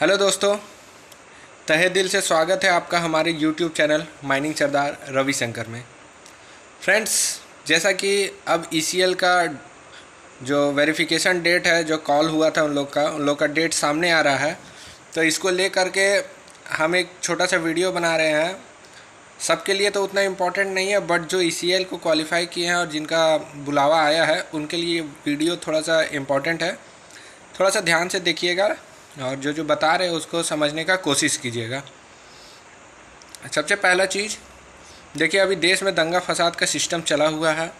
hello दोस्तों तहे दिल से स्वागत है आपका हमारे YouTube channel mining Sardar Ravishankar में फ्रेंड्स जैसा कि अब ई e का जो वेरिफिकेशन डेट है जो कॉल हुआ था उन लोग का उन लोग का डेट सामने आ रहा है तो इसको ले करके हम एक छोटा सा वीडियो बना रहे हैं सबके लिए तो उतना इम्पोर्टेंट नहीं है बट जो ई e को क्वालिफाई किए हैं और जिनका बुलावा आया है उनके लिए वीडियो थोड़ा सा इम्पोर्टेंट है थोड़ा सा ध्यान से देखिएगा और जो जो बता रहे हैं उसको समझने का कोशिश कीजिएगा सबसे पहला चीज़ देखिए अभी देश में दंगा फसाद का सिस्टम चला हुआ है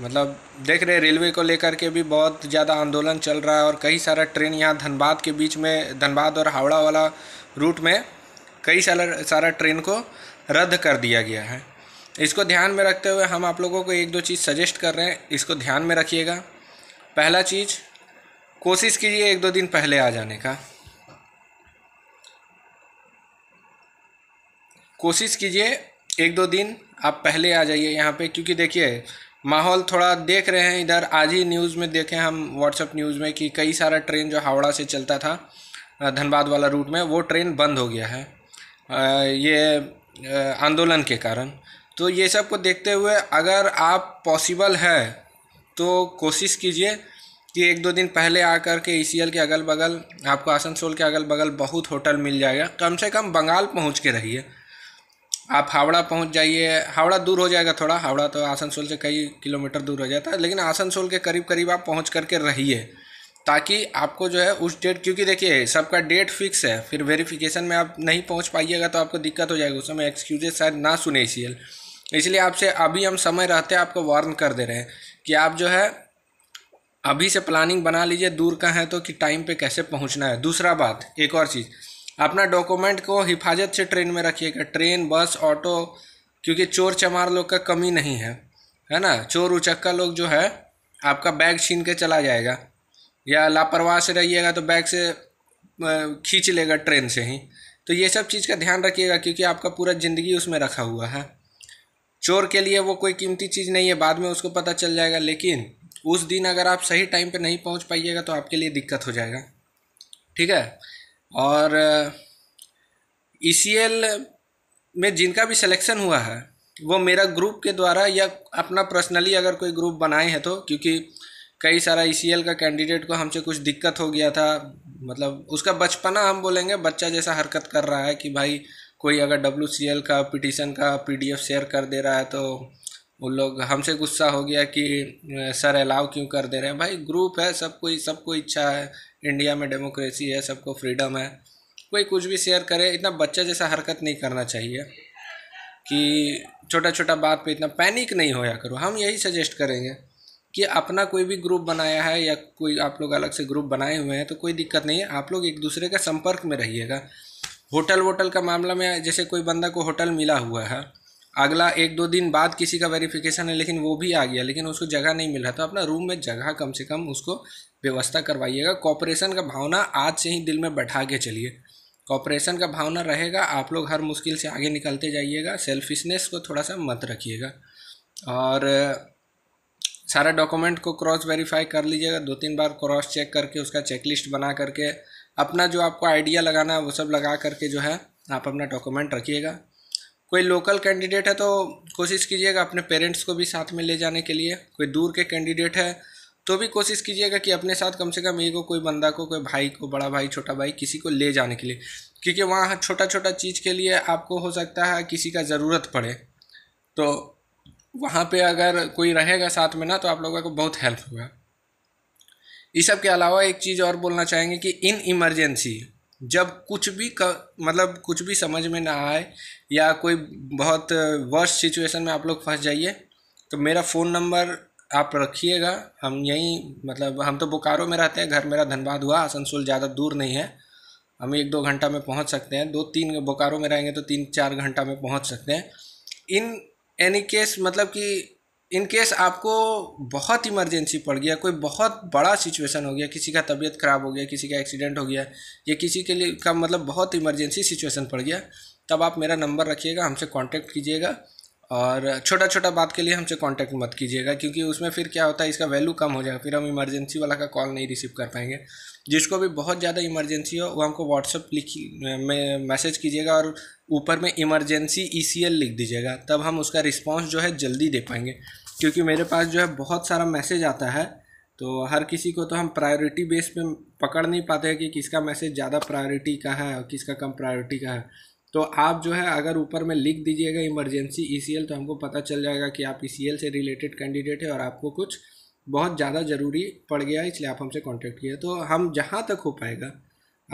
मतलब देख रहे रेलवे को लेकर के भी बहुत ज़्यादा आंदोलन चल रहा है और कई सारा ट्रेन यहाँ धनबाद के बीच में धनबाद और हावड़ा वाला रूट में कई सारा सारा ट्रेन को रद्द कर दिया गया है इसको ध्यान में रखते हुए हम आप लोगों को एक दो चीज़ सजेस्ट कर रहे हैं इसको ध्यान में रखिएगा पहला चीज़ कोशिश कीजिए एक दो दिन पहले आ जाने का कोशिश कीजिए एक दो दिन आप पहले आ जाइए यहाँ पे क्योंकि देखिए माहौल थोड़ा देख रहे हैं इधर आज ही न्यूज़ में देखें हम व्हाट्सअप न्यूज़ में कि कई सारा ट्रेन जो हावड़ा से चलता था धनबाद वाला रूट में वो ट्रेन बंद हो गया है ये आंदोलन के कारण तो ये सब को देखते हुए अगर आप पॉसिबल है तो कोशिश कीजिए कि एक दो दिन पहले आकर के ई e के अगल बगल आपको आसनसोल के अगल बगल बहुत होटल मिल जाएगा कम से कम बंगाल पहुँच के रहिए आप हावड़ा पहुंच जाइए हावड़ा दूर हो जाएगा थोड़ा हावड़ा तो आसनसोल से कई किलोमीटर दूर हो जाता है लेकिन आसनसोल के करीब करीब आप पहुंच करके रहिए ताकि आपको जो है उस डेट क्योंकि देखिए सबका डेट फिक्स है फिर वेरिफिकेशन में आप नहीं पहुंच पाइएगा तो आपको दिक्कत हो जाएगी उस समय एक्सक्यूजेज शायद ना सुने ई e इसलिए आपसे अभी हम समय रहते आपको वार्न कर दे रहे हैं कि आप जो है अभी से प्लानिंग बना लीजिए दूर का है तो कि टाइम पे कैसे पहुंचना है दूसरा बात एक और चीज़ अपना डॉक्यूमेंट को हिफाजत से ट्रेन में रखिएगा ट्रेन बस ऑटो क्योंकि चोर चमार लोग का कमी नहीं है है ना चोर उचक्का लोग जो है आपका बैग छीन के चला जाएगा या लापरवाह से रहिएगा तो बैग से खींच लेगा ट्रेन से ही तो ये सब चीज़ का ध्यान रखिएगा क्योंकि आपका पूरा ज़िंदगी उसमें रखा हुआ है चोर के लिए वो कोई कीमती चीज़ नहीं है बाद में उसको पता चल जाएगा लेकिन उस दिन अगर आप सही टाइम पे नहीं पहुंच पाइएगा तो आपके लिए दिक्कत हो जाएगा ठीक है और ई e में जिनका भी सिलेक्शन हुआ है वो मेरा ग्रुप के द्वारा या अपना पर्सनली अगर कोई ग्रुप बनाए हैं तो क्योंकि कई सारा ई e का कैंडिडेट को हमसे कुछ दिक्कत हो गया था मतलब उसका बचपना हम बोलेंगे बच्चा जैसा हरकत कर रहा है कि भाई कोई अगर डब्ल्यू का पिटीशन का पीडीएफ शेयर कर दे रहा है तो उन लोग हमसे गुस्सा हो गया कि सर अलाउ क्यों कर दे रहे हैं भाई ग्रुप है सबको सबको इच्छा है इंडिया में डेमोक्रेसी है सबको फ्रीडम है कोई कुछ भी शेयर करे इतना बच्चा जैसा हरकत नहीं करना चाहिए कि छोटा छोटा बात पे इतना पैनिक नहीं होया करो हम यही सजेस्ट करेंगे कि अपना कोई भी ग्रुप बनाया है या कोई आप लोग अलग से ग्रुप बनाए हुए हैं तो कोई दिक्कत नहीं है आप लोग एक दूसरे के संपर्क में रहिएगा होटल वोटल का मामला में जैसे कोई बंदा को होटल मिला हुआ है अगला एक दो दिन बाद किसी का वेरिफिकेशन है लेकिन वो भी आ गया लेकिन उसको जगह नहीं मिल रहा तो अपना रूम में जगह कम से कम उसको व्यवस्था करवाइएगा कॉपरेशन का भावना आज से ही दिल में बैठा के चलिए कॉपरेशन का भावना रहेगा आप लोग हर मुश्किल से आगे निकलते जाइएगा सेल्फिशनेस को थोड़ा सा मत रखिएगा और सारा डॉक्यूमेंट को क्रॉस वेरीफाई कर लीजिएगा दो तीन बार क्रॉस चेक करके उसका चेकलिस्ट बना करके अपना जो आपको आइडिया लगाना है वो सब लगा करके जो है आप अपना डॉक्यूमेंट रखिएगा कोई लोकल कैंडिडेट है तो कोशिश कीजिएगा अपने पेरेंट्स को भी साथ में ले जाने के लिए कोई दूर के कैंडिडेट है तो भी कोशिश कीजिएगा कि अपने साथ कम से कम एक को कोई बंदा को कोई भाई को बड़ा भाई छोटा भाई किसी को ले जाने के लिए क्योंकि वहाँ छोटा छोटा चीज़ के लिए आपको हो सकता है किसी का ज़रूरत पड़े तो वहाँ पे अगर कोई रहेगा साथ में ना तो आप लोगों को बहुत हेल्प होगा इस सब के अलावा एक चीज़ और बोलना चाहेंगे कि इन इमरजेंसी जब कुछ भी क, मतलब कुछ भी समझ में ना आए या कोई बहुत वर्स्ट सिचुएशन में आप लोग फंस जाइए तो मेरा फ़ोन नंबर आप रखिएगा हम यहीं मतलब हम तो बोकारो में रहते हैं घर मेरा धनबाद हुआ आसनसोल ज़्यादा दूर नहीं है हम एक दो घंटा में पहुंच सकते हैं दो तीन बोकारो में रहेंगे तो तीन चार घंटा में पहुंच सकते हैं इन एनी केस मतलब कि इन केस आपको बहुत इमरजेंसी पड़ गया कोई बहुत बड़ा सिचुएशन हो गया किसी का तबीयत ख़राब हो गया किसी का एक्सीडेंट हो गया या किसी के लिए का मतलब बहुत इमरजेंसी सिचुएशन पड़ गया तब आप मेरा नंबर रखिएगा हमसे कांटेक्ट कीजिएगा और छोटा छोटा बात के लिए हमसे कांटेक्ट मत कीजिएगा क्योंकि उसमें फिर क्या होता है इसका वैल्यू कम हो जाएगा फिर हम इमरजेंसी वाला का कॉल नहीं रिसीव कर पाएंगे जिसको भी बहुत ज़्यादा इमरजेंसी हो वो हमको व्हाट्सअप लिखी में मैसेज कीजिएगा और ऊपर में इमरजेंसी ई e लिख दीजिएगा तब हम उसका रिस्पॉन्स जो है जल्दी दे पाएंगे क्योंकि मेरे पास जो है बहुत सारा मैसेज आता है तो हर किसी को तो हम प्रायोरिटी बेस पे पकड़ नहीं पाते हैं कि किसका मैसेज ज़्यादा प्रायोरिटी का है और किसका कम प्रायोरिटी का है तो आप जो है अगर ऊपर में लिख दीजिएगा इमरजेंसी ई तो हमको पता चल जाएगा कि आप ई से रिलेटेड कैंडिडेट है और आपको कुछ बहुत ज़्यादा ज़रूरी पड़ गया इसलिए आप हमसे कॉन्टैक्ट किए तो हम जहाँ तक हो पाएगा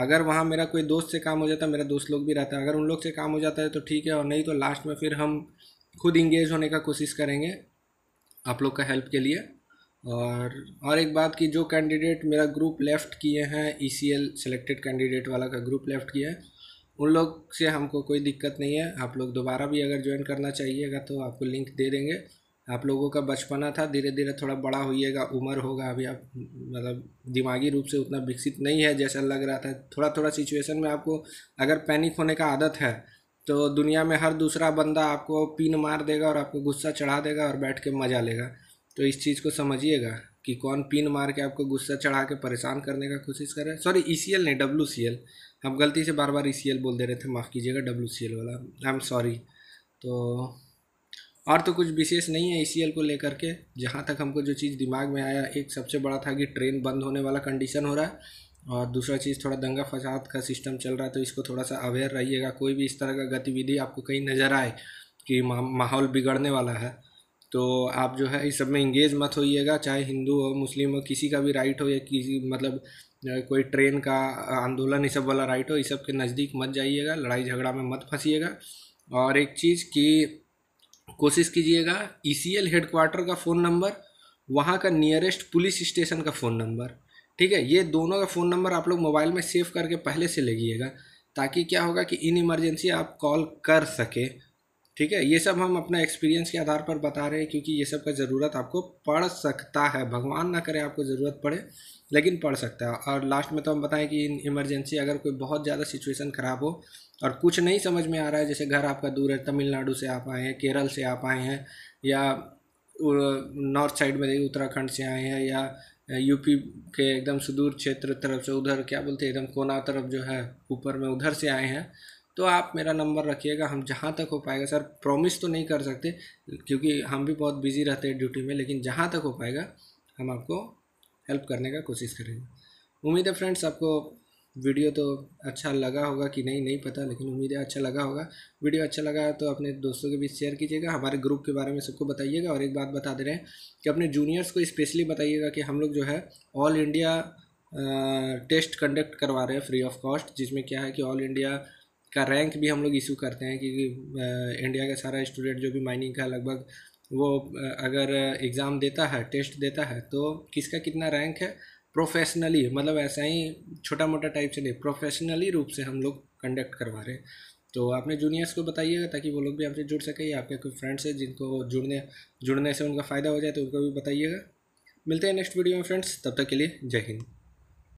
अगर वहाँ मेरा कोई दोस्त से काम हो जाता है मेरा दोस्त लोग भी रहता है अगर उन लोग से काम हो जाता है तो ठीक है और नहीं तो लास्ट में फिर हम खुद इंगेज होने का कोशिश करेंगे आप लोग का हेल्प के लिए और और एक बात कि जो कैंडिडेट मेरा ग्रुप लेफ़्ट किए हैं E C L selected candidate वाला का ग्रुप लेफ़्ट किया है उन लोग से हमको कोई दिक्कत नहीं है आप लोग दोबारा भी अगर ज्वाइन करना चाहिएगा तो आपको लिंक दे देंगे आप लोगों का बचपना था धीरे धीरे थोड़ा बड़ा होइएगा उम्र होगा अभी आप मतलब दिमागी रूप से उतना विकसित नहीं है जैसा लग रहा था थोड़ा थोड़ा सिचुएशन में आपको अगर पैनिक होने का आदत है तो दुनिया में हर दूसरा बंदा आपको पीन मार देगा और आपको गुस्सा चढ़ा देगा और बैठ के मज़ा लेगा तो इस चीज़ को समझिएगा कि कौन पिन मार के आपको गुस्सा चढ़ा के परेशान करने का कोशिश करें सॉरी ई सी एल नहीं डब्ल्यू सी एल हम गलती से बार बार ई बोल दे रहे थे माफ़ कीजिएगा डब्ल्यू वाला आई एम सॉरी तो और तो कुछ विशेष नहीं है ई e को लेकर के जहाँ तक हमको जो चीज़ दिमाग में आया एक सबसे बड़ा था कि ट्रेन बंद होने वाला कंडीशन हो रहा है और दूसरा चीज़ थोड़ा दंगा फसाद का सिस्टम चल रहा है तो इसको थोड़ा सा अवेयर रहिएगा कोई भी इस तरह का गतिविधि आपको कहीं नज़र आए कि माहौल बिगड़ने वाला है तो आप जो है इस सब में इंगेज मत होइएगा चाहे हिंदू हो मुस्लिम हो किसी का भी राइट हो या किसी मतलब कोई ट्रेन का आंदोलन ये सब वाला राइट हो इस सब के नज़दीक मत जाइएगा लड़ाई झगड़ा में मत फंसीएगा और एक चीज़ की कोशिश कीजिएगा ई सी एल हेडक्वार्टर का फ़ोन नंबर वहाँ का नियरेस्ट पुलिस स्टेशन का फ़ोन नंबर ठीक है ये दोनों का फ़ोन नंबर आप लोग मोबाइल में सेव करके पहले से लगीएगा ताकि क्या होगा कि इन इमरजेंसी आप कॉल कर सकें ठीक है ये सब हम अपना एक्सपीरियंस के आधार पर बता रहे हैं क्योंकि ये सब का ज़रूरत आपको पड़ सकता है भगवान ना करे आपको ज़रूरत पड़े लेकिन पड़ सकता है और लास्ट में तो हम बताएं कि इन इमरजेंसी अगर कोई बहुत ज़्यादा सिचुएशन ख़राब हो और कुछ नहीं समझ में आ रहा है जैसे घर आपका दूर है तमिलनाडु से आप आए हैं केरल से आप आए हैं या नॉर्थ साइड में उत्तराखंड से आए हैं या यूपी के एकदम सुदूर क्षेत्र तरफ से उधर क्या बोलते हैं एकदम कोना तरफ जो है ऊपर में उधर से आए हैं तो आप मेरा नंबर रखिएगा हम जहाँ तक हो पाएगा सर प्रॉमिस तो नहीं कर सकते क्योंकि हम भी बहुत बिजी रहते हैं ड्यूटी में लेकिन जहाँ तक हो पाएगा हम आपको हेल्प करने का कोशिश करेंगे उम्मीद है फ्रेंड्स आपको वीडियो तो अच्छा लगा होगा कि नहीं नहीं पता लेकिन उम्मीद है अच्छा लगा होगा वीडियो अच्छा लगा तो अपने दोस्तों के बीच शेयर कीजिएगा हमारे ग्रुप के बारे में सबको बताइएगा और एक बात बता दे रहे हैं कि अपने जूनियर्स को स्पेशली बताइएगा कि हम लोग जो है ऑल इंडिया टेस्ट कंडक्ट करवा रहे हैं फ्री ऑफ कॉस्ट जिसमें क्या है कि ऑल इंडिया का रैंक भी हम लोग इशू करते हैं क्योंकि इंडिया का सारा स्टूडेंट जो भी माइनिंग का लगभग वो अगर एग्ज़ाम देता है टेस्ट देता है तो किसका कितना रैंक है प्रोफेशनली मतलब ऐसा ही छोटा मोटा टाइप से नहीं प्रोफेशनली रूप से हम लोग कंडक्ट करवा रहे हैं तो आपने जूनियर्स को बताइएगा ताकि वो लोग भी आपसे जुड़ सके या आपके कोई फ्रेंड्स हैं जिनको जुड़ने जुड़ने से उनका फ़ायदा हो जाए तो उनको भी बताइएगा मिलते हैं नेक्स्ट वीडियो में फ्रेंड्स तब तक के लिए जय हिंद